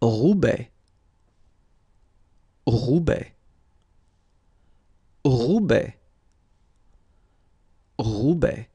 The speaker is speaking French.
Roubaix, Roubaix, Roubaix, Roubaix.